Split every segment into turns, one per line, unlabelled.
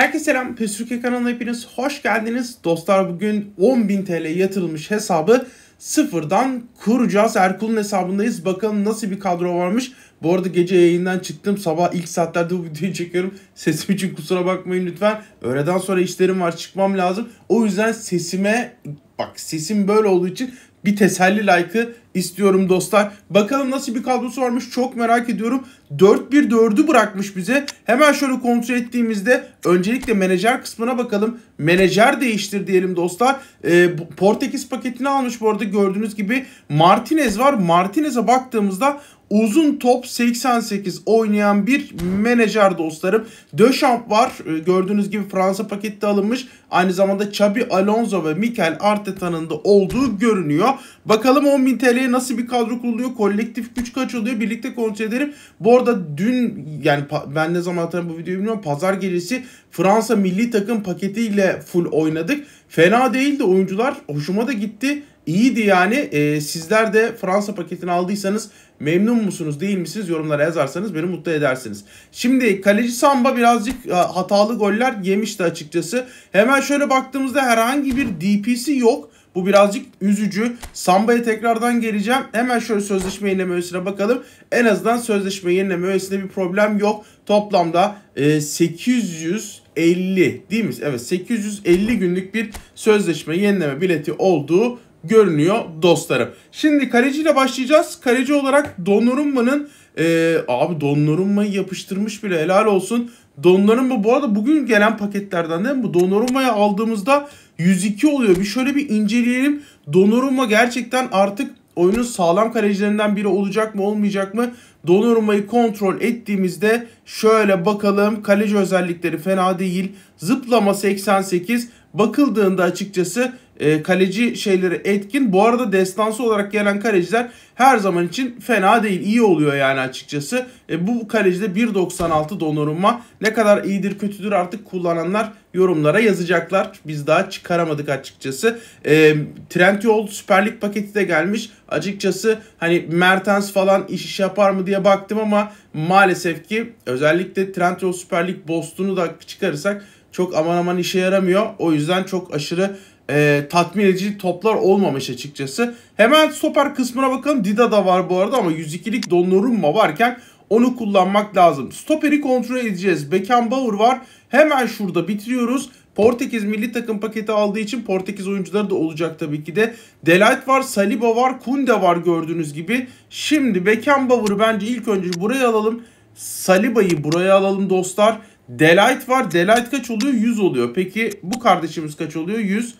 Herkese selam. Püsürke kanalına hepiniz hoş geldiniz. Dostlar bugün 10.000 TL yatırılmış hesabı sıfırdan kuracağız. Erkul'un hesabındayız. Bakalım nasıl bir kadro varmış. Bu arada gece yayından çıktım. Sabah ilk saatlerde bu videoyu çekiyorum. Sesim için kusura bakmayın lütfen. Öğleden sonra işlerim var çıkmam lazım. O yüzden sesime bak sesim böyle olduğu için bir teselli like'ı istiyorum dostlar. Bakalım nasıl bir kadrosu varmış çok merak ediyorum. 4-1-4'ü bırakmış bize. Hemen şöyle kontrol ettiğimizde öncelikle menajer kısmına bakalım. Menajer değiştir diyelim dostlar. E, Portekiz paketini almış bu arada gördüğünüz gibi. Martinez var. Martinez'e baktığımızda Uzun top 88 oynayan bir menajer dostlarım. Döchamp var. Ee, gördüğünüz gibi Fransa pakette alınmış. Aynı zamanda Xabi Alonso ve Mikel Arteta'nın da olduğu görünüyor. Bakalım 10.000 TL'ye nasıl bir kadro kuruluyor? Kolektif güç kaç oluyor? Birlikte kontrol edelim. Bu arada dün yani ben ne zaman atarım bu videoyu bilmiyorum. Pazar gecesi Fransa milli takım paketiyle full oynadık. Fena değildi oyuncular. Hoşuma da gitti. İyiydi yani. E, sizler de Fransa paketini aldıysanız memnun musunuz değil misiniz yorumlara yazarsanız beni mutlu edersiniz. Şimdi kaleci Samba birazcık e, hatalı goller yemişti açıkçası. Hemen şöyle baktığımızda herhangi bir DP'si yok. Bu birazcık üzücü. Samba'ya tekrardan geleceğim. Hemen şöyle sözleşme yenileme öğesine bakalım. En azından sözleşme yenileme öğesinde bir problem yok. Toplamda 850 e, değil mi? Evet 850 günlük bir sözleşme yenileme bileti olduğu görünüyor dostlarım. Şimdi kaleciyle başlayacağız. Kaleci olarak Donnarumma'nın e, abi Donnarumma'yı yapıştırmış bile helal olsun. Donnarumma bu arada bugün gelen paketlerden değil mi? Bu Donnarumma'yı aldığımızda 102 oluyor. Bir şöyle bir inceleyelim. Donnarumma gerçekten artık oyunun sağlam kalecilerinden biri olacak mı olmayacak mı? Donnarumma'yı kontrol ettiğimizde şöyle bakalım. Kaleci özellikleri fena değil. Zıplama 88. Bakıldığında açıkçası e, kaleci şeyleri etkin. Bu arada destansı olarak gelen kaleciler her zaman için fena değil. iyi oluyor yani açıkçası. E, bu kalecide 1.96 donarumma ne kadar iyidir kötüdür artık kullananlar yorumlara yazacaklar. Biz daha çıkaramadık açıkçası. E, Trent Yol Süper Lig paketi de gelmiş. Açıkçası hani Mertens falan iş iş yapar mı diye baktım ama maalesef ki özellikle Trent Yol Süper Lig Boston'u da çıkarırsak çok aman aman işe yaramıyor. O yüzden çok aşırı e, tatmin edici toplar olmamış açıkçası. Hemen stoper kısmına bakalım. Dida da var bu arada ama 102'lik Donnarumma varken onu kullanmak lazım. Stoperi kontrol edeceğiz. Beckenbauer var. Hemen şurada bitiriyoruz. Portekiz milli takım paketi aldığı için Portekiz oyuncuları da olacak tabii ki de. Delight var, Saliba var, Kunde var gördüğünüz gibi. Şimdi Beckenbauer'ı bence ilk önce buraya alalım. Saliba'yı buraya alalım dostlar. Delight var. Delight kaç oluyor? 100 oluyor. Peki bu kardeşimiz kaç oluyor? 100.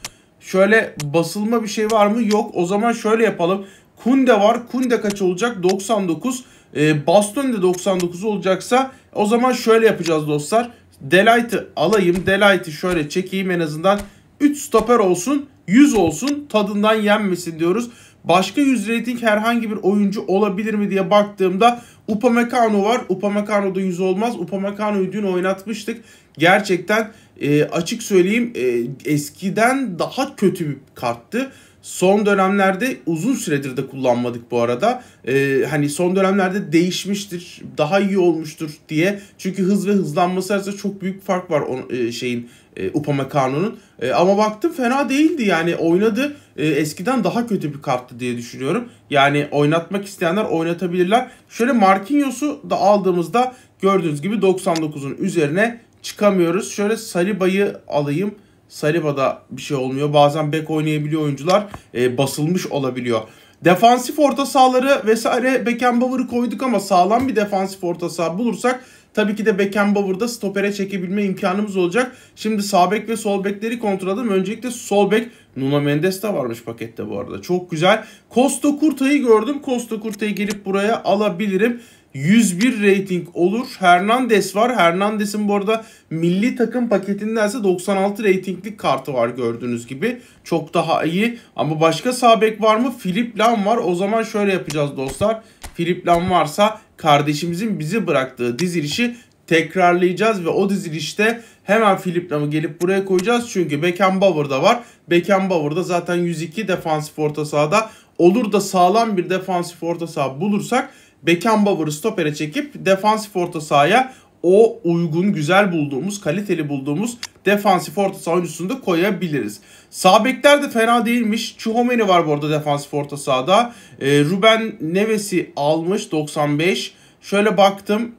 Şöyle basılma bir şey var mı? Yok. O zaman şöyle yapalım. Kunde var. Kunde kaç olacak? 99. E, Baston de 99 olacaksa o zaman şöyle yapacağız dostlar. Delight'ı alayım. Delight'ı şöyle çekeyim en azından. 3 stoper olsun. 100 olsun. Tadından yenmesin diyoruz. Başka 100 rating herhangi bir oyuncu olabilir mi diye baktığımda Upamecano var. Upamecano da yüz olmaz. Upamecano'yu dün oynatmıştık. Gerçekten e, açık söyleyeyim e, eskiden daha kötü bir karttı. Son dönemlerde uzun süredir de kullanmadık bu arada. Ee, hani son dönemlerde değişmiştir, daha iyi olmuştur diye. Çünkü hız ve hızlanması arasında çok büyük fark var on, e, şeyin e, Upamecano'nun. E, ama baktım fena değildi yani oynadı. E, eskiden daha kötü bir karttı diye düşünüyorum. Yani oynatmak isteyenler oynatabilirler. Şöyle Marquinhos'u da aldığımızda gördüğünüz gibi 99'un üzerine çıkamıyoruz. Şöyle Saliba'yı alayım. Saliba'da bir şey olmuyor. Bazen bek oynayabiliyor oyuncular. E, basılmış olabiliyor. Defansif orta sahaları vesaire Beckenbauer'ı koyduk ama sağlam bir defansif orta saha bulursak tabii ki de Beckenbauer'da stopere çekebilme imkanımız olacak. Şimdi sağ bek ve sol bekleri kontrol edelim. Öncelikle sol bek Nuno Mendes de varmış pakette bu arada. Çok güzel. Costa Kurta'yı gördüm. Costa Kurta'yı gelip buraya alabilirim. 101 rating olur. Hernandez var. Hernandez'in bu arada milli takım paketindense 96 ratinglik kartı var gördüğünüz gibi. Çok daha iyi. Ama başka sabek var mı? Filip Lam var. O zaman şöyle yapacağız dostlar. Filip Lam varsa kardeşimizin bizi bıraktığı dizilişi tekrarlayacağız ve o dizilişte hemen Filip Lam'ı gelip buraya koyacağız. Çünkü Beckenbauer da var. Beckenbauer da zaten 102 defansif orta sahada. Olur da sağlam bir defansif orta saha bulursak Beckenbauer'ı stopere çekip defansif orta sahaya o uygun, güzel bulduğumuz, kaliteli bulduğumuz defansif orta saha oyuncusunu da koyabiliriz. Sabekler de fena değilmiş. Chouameni var bu arada defansif orta sahada. E, Ruben Neves'i almış 95. Şöyle baktım.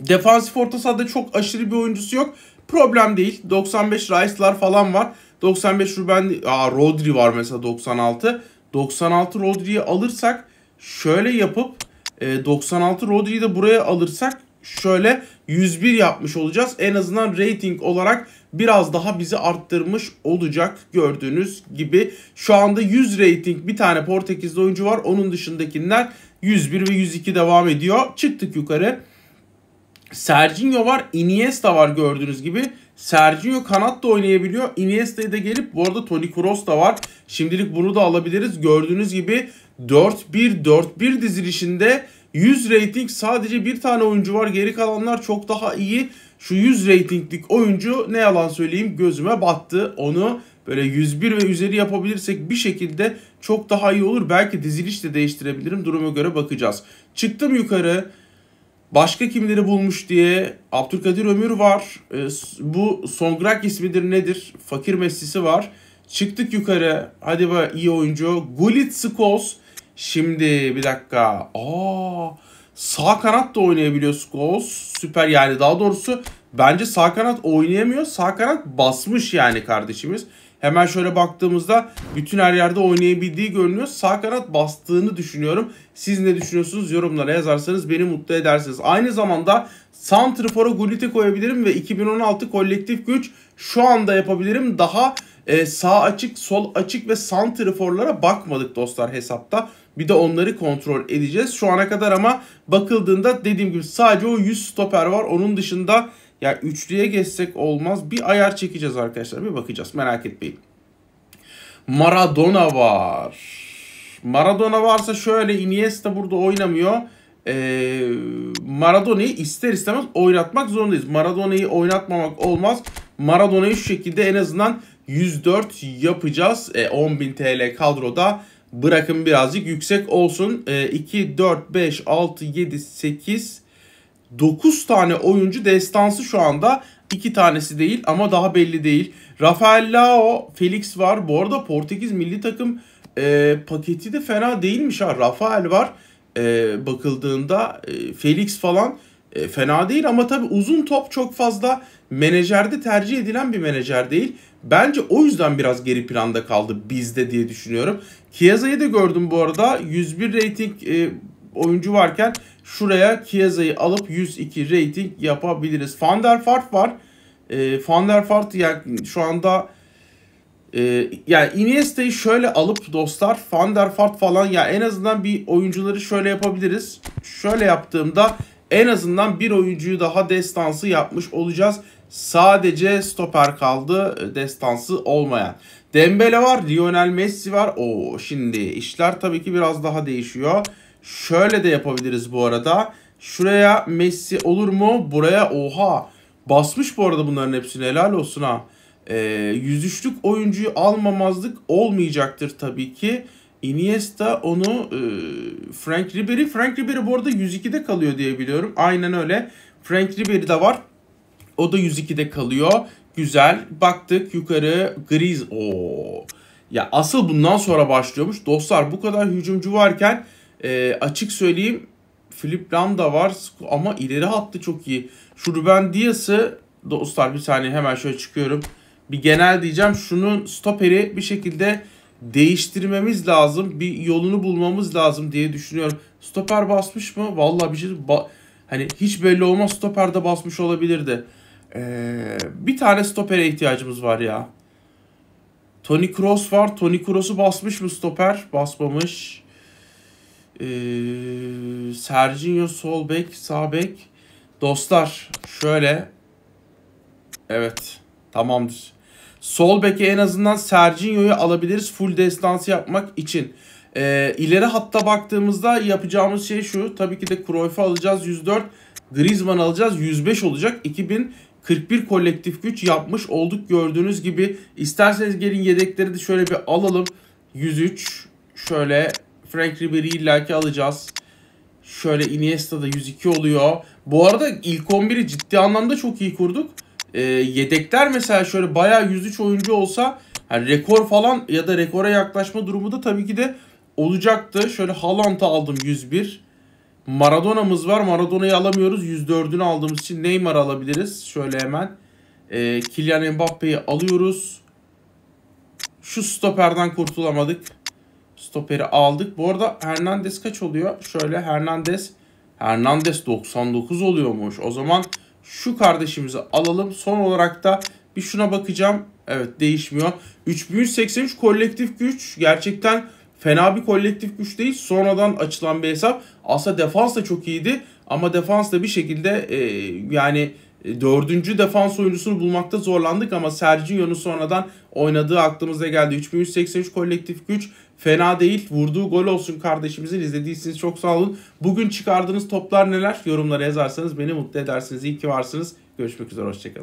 Defansif orta sahada çok aşırı bir oyuncusu yok. Problem değil. 95 Rice'lar falan var. 95 Ruben... Aa Rodri var mesela 96. 96 Rodri'yi alırsak şöyle yapıp e, 96 Rodri'yi de buraya alırsak şöyle 101 yapmış olacağız. En azından rating olarak biraz daha bizi arttırmış olacak gördüğünüz gibi. Şu anda 100 rating bir tane Portekizli oyuncu var. Onun dışındakiler 101 ve 102 devam ediyor. Çıktık yukarı. Serginho var, Iniesta var gördüğünüz gibi. Sergio kanat da oynayabiliyor. Iniesta'yı da gelip bu arada Toni Kroos da var. Şimdilik bunu da alabiliriz. Gördüğünüz gibi 4-1-4-1 dizilişinde 100 rating sadece bir tane oyuncu var. Geri kalanlar çok daha iyi. Şu 100 ratinglik oyuncu ne yalan söyleyeyim gözüme battı. Onu böyle 101 ve üzeri yapabilirsek bir şekilde çok daha iyi olur. Belki diziliş de değiştirebilirim. Duruma göre bakacağız. Çıktım yukarı. Başka kimleri bulmuş diye Abdülkadir Ömür var. E, bu Songrak ismidir nedir? Fakir meslisi var. Çıktık yukarı. Hadi be iyi oyuncu. Gullit Skos. Şimdi bir dakika. Aa, sağ kanat da oynayabiliyor Skos. Süper yani daha doğrusu Bence sağ kanat oynayamıyor. Sağ kanat basmış yani kardeşimiz. Hemen şöyle baktığımızda bütün her yerde oynayabildiği görünüyor. Sağ kanat bastığını düşünüyorum. Siz ne düşünüyorsunuz? Yorumlara yazarsanız beni mutlu edersiniz. Aynı zamanda Santrifor'a Gullit'i koyabilirim ve 2016 kolektif güç şu anda yapabilirim. Daha e, sağ açık, sol açık ve Santrifor'lara bakmadık dostlar hesapta. Bir de onları kontrol edeceğiz. Şu ana kadar ama bakıldığında dediğim gibi sadece o 100 stoper var. Onun dışında ya üçlüye geçsek olmaz. Bir ayar çekeceğiz arkadaşlar. Bir bakacağız. Merak etmeyin. Maradona var. Maradona varsa şöyle Iniesta burada oynamıyor. Ee, Maradona'yı ister istemez oynatmak zorundayız. Maradona'yı oynatmamak olmaz. Maradona'yı şu şekilde en azından 104 yapacağız. E, 10.000 TL kadroda bırakın birazcık yüksek olsun. E, 2, 4, 5, 6, 7, 8, 9 tane oyuncu destansı şu anda. 2 tanesi değil ama daha belli değil. Rafael Lao, Felix var. Bu arada Portekiz milli takım e, paketi de fena değilmiş ha. Rafael var e, bakıldığında. E, Felix falan e, fena değil ama tabi uzun top çok fazla menajerde tercih edilen bir menajer değil. Bence o yüzden biraz geri planda kaldı bizde diye düşünüyorum. Chiesa'yı da gördüm bu arada. 101 rating e, oyuncu varken Şuraya Chiesa'yı alıp 102 rating yapabiliriz. Van der Vaart var. E, Van der Vaart yani şu anda e, yani Iniesta'yı şöyle alıp dostlar Van der Vaart falan ya yani en azından bir oyuncuları şöyle yapabiliriz. Şöyle yaptığımda en azından bir oyuncuyu daha destansı yapmış olacağız. Sadece stoper kaldı e, destansı olmayan. Dembele var, Lionel Messi var. Oo şimdi işler tabii ki biraz daha değişiyor. Şöyle de yapabiliriz bu arada. Şuraya Messi olur mu? Buraya oha. Basmış bu arada bunların hepsini helal olsun ha. E, ee, 103'lük oyuncuyu almamazlık olmayacaktır tabii ki. Iniesta onu e, Frank Ribery. Frank Ribery bu arada 102'de kalıyor diye biliyorum. Aynen öyle. Frank Ribery de var. O da 102'de kalıyor. Güzel. Baktık yukarı Griez. Oo. Ya asıl bundan sonra başlıyormuş. Dostlar bu kadar hücumcu varken e, açık söyleyeyim Philip Lam da var ama ileri hattı çok iyi. Şu Ruben Dias'ı dostlar bir saniye hemen şöyle çıkıyorum. Bir genel diyeceğim şunun stoperi bir şekilde değiştirmemiz lazım. Bir yolunu bulmamız lazım diye düşünüyorum. Stoper basmış mı? Vallahi bir şey hani hiç belli olmaz stoper de basmış olabilirdi. Ee, bir tane stopere ihtiyacımız var ya. Tony Kroos var. Tony Kroos'u basmış mı stoper? Basmamış. Ee, Sergio sol bek, sağ bek. Dostlar şöyle. Evet tamamdır. Sol beke en azından Sergio'yu alabiliriz full destansı yapmak için. Ee, ileri hatta baktığımızda yapacağımız şey şu. Tabii ki de Cruyff'u alacağız 104. Griezmann alacağız 105 olacak. 2041 kolektif güç yapmış olduk gördüğünüz gibi. İsterseniz gelin yedekleri de şöyle bir alalım. 103 şöyle Frank Ribery'i illaki alacağız. Şöyle Iniesta'da 102 oluyor. Bu arada ilk 11'i ciddi anlamda çok iyi kurduk. E, yedekler mesela şöyle bayağı 103 oyuncu olsa yani rekor falan ya da rekora yaklaşma durumu da tabii ki de olacaktı. Şöyle Haaland'ı aldım 101. Maradona'mız var. Maradona'yı alamıyoruz. 104'ünü aldığımız için Neymar alabiliriz. Şöyle hemen. E, Kylian Mbappe'yi alıyoruz. Şu stoperden kurtulamadık stoperi aldık. Bu arada Hernandez kaç oluyor? Şöyle Hernandez Hernandez 99 oluyormuş. O zaman şu kardeşimizi alalım. Son olarak da bir şuna bakacağım. Evet değişmiyor. 3183 kolektif güç gerçekten fena bir kolektif güç değil. Sonradan açılan bir hesap. Aslında defans da çok iyiydi ama defans da bir şekilde e, yani e, dördüncü defans oyuncusunu bulmakta zorlandık ama Sergio'nun sonradan oynadığı aklımıza geldi. 3183 kolektif güç fena değil. Vurduğu gol olsun kardeşimizin izlediyseniz çok sağ olun. Bugün çıkardığınız toplar neler? Yorumlara yazarsanız beni mutlu edersiniz. İyi ki varsınız. Görüşmek üzere. Hoşçakalın.